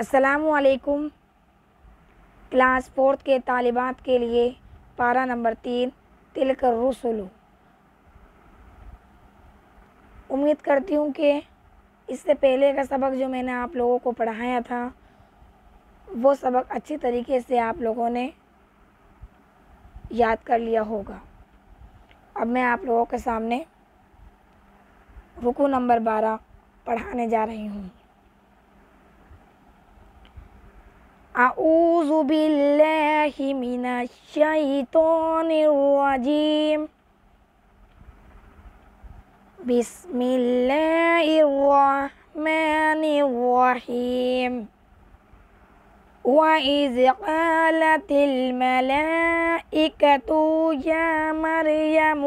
असलकुम class fourth के तालिबात के लिए पारा नंबर तीन तिलक रसुलू उम्मीद करती हूँ कि इससे पहले का सबक जो मैंने आप लोगों को पढ़ाया था वो सबक अच्छी तरीके से आप लोगों ने याद कर लिया होगा अब मैं आप लोगों के सामने रुकू नंबर बारह पढ़ाने जा रही हूँ أعوذ بالله من الشيطان الرجيم بسم الله الرحمن الرحيم وإذ قالت الملائكة يا مريم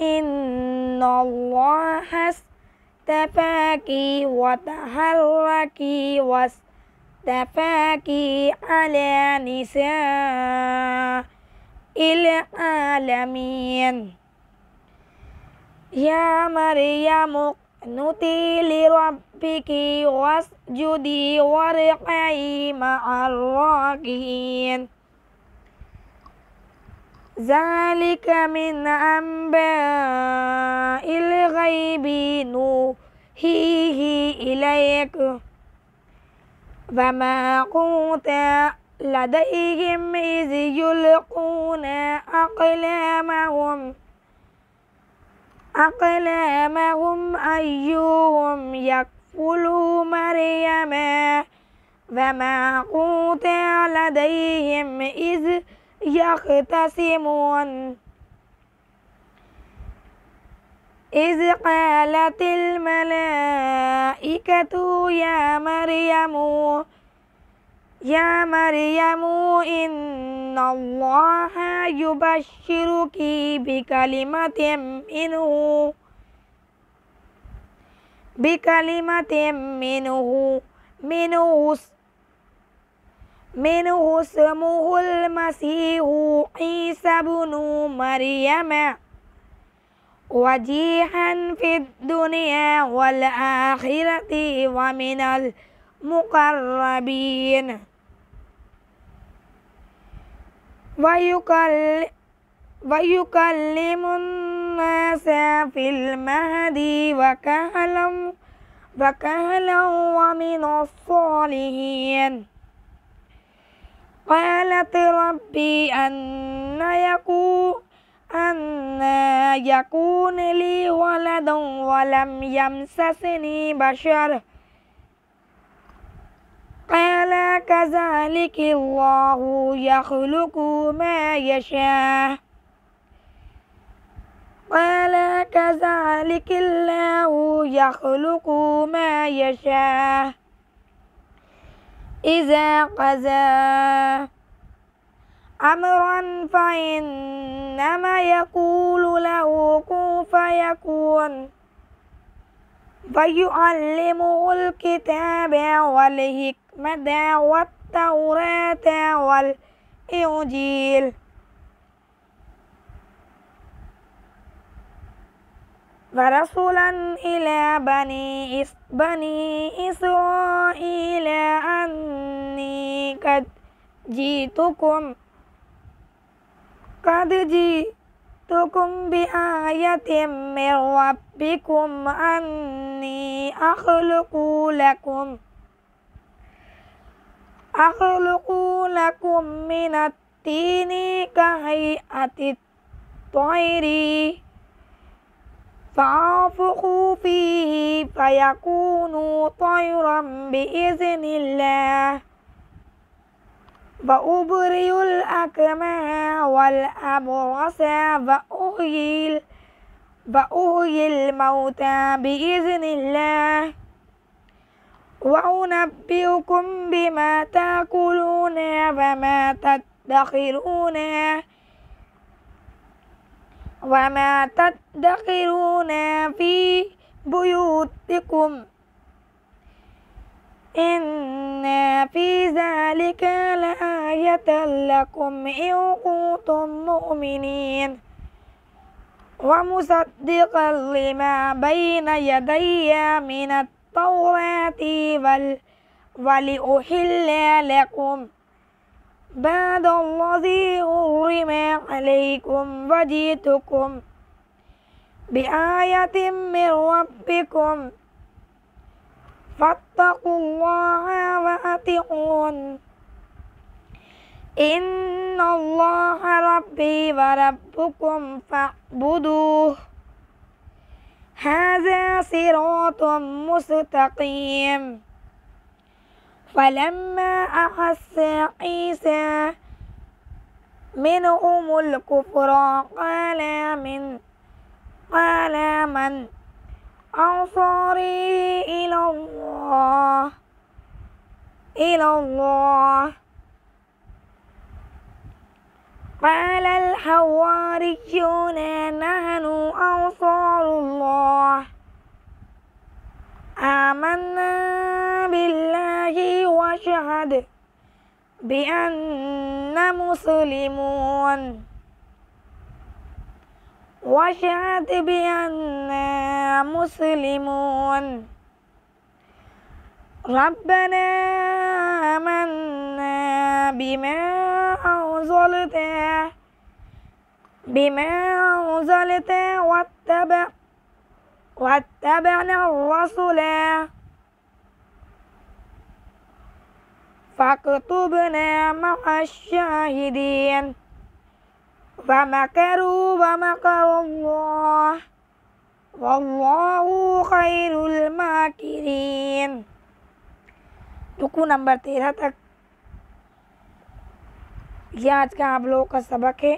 إن الله استفاكي وتحركي واستفاكي تفاكي على نساء العالمين يا مريم اقنتي لربك واسجدي واركعي مع الراكين ذلك من أنباء الغيب نوحيه إليك فما قوت لديهم إذ يلقون أقلامهم أقلامهم أيهم يكفل مريم فما قوت لديهم إذ يختصمون إذ قالت الملائكة يا مريم يا مريم إن الله يبشرك بكلمة منه بكلمة منه منه منه اسمه المسيح عيسى بن مريم وجيها في الدنيا والآخرة ومن المقربين ويكل ويكلم الناس في المهد وكهلا وكهلا ومن الصالحين قالت ربي أن يكون أنا يكون لي ولد ولم يمسسني بشر قال كذلك الله يخلق ما يشاء قال كذلك الله يخلق ما يشاء إذا قزاه أمرا فإنما يقول له كن فيكون فيعلمه الكتاب والحكمة والتوراة والإنجيل ورسولا إلى بني إس بني إسرائيل أني قد جئتكم قد جئتكم بآية من ربكم أني أخلق لكم أخلق لكم من التين كهيئة الطير فأنفخ فيه فيكون طيرا بإذن الله وأبرئ الأكمام والأب والأبرص فأحيي فأحيي الموتى بإذن الله وأنبئكم بما تأكلون وما تدخرون وما تدخرون في بيوتكم إن في ذلك لآية آية لكم إن كنتم مؤمنين ومصدقا لما بين يدي من التوراة ولأحل لكم بعد الذي حرم عليكم وجئتكم بآية من ربكم فاتقوا الله وأطيعون إن الله ربي وربكم فاعبدوه هذا صراط مستقيم فلما أحس عيسى منهم الكفر قال من قال من أنصاري إلى الله إلى الله قال الحواريون نحن أنصار الله آمنا بالله واشهد بأن مسلمون واشهد بأن مسلمون ربنا آمنا بما zalite bima zalite wattaba wattabana rasula faqtubna ma asyahidin wa makaru wa makaru Allah wallahu khairul makirin Duku nomor 13 ये आज का आप लोगों का सबक है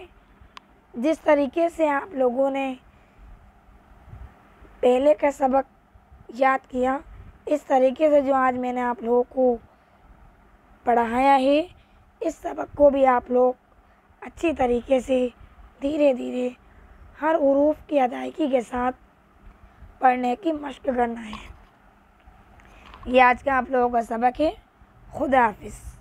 जिस तरीके से आप लोगों ने पहले का सबक याद किया इस तरीके से जो आज मैंने आप लोगों को पढ़ाया है इस सबक को भी आप लोग अच्छी तरीके से धीरे धीरे हर हरूफ की अदायगी के साथ पढ़ने की मशक करना है ये आज का आप लोगों का सबक है खुदा हाफिज़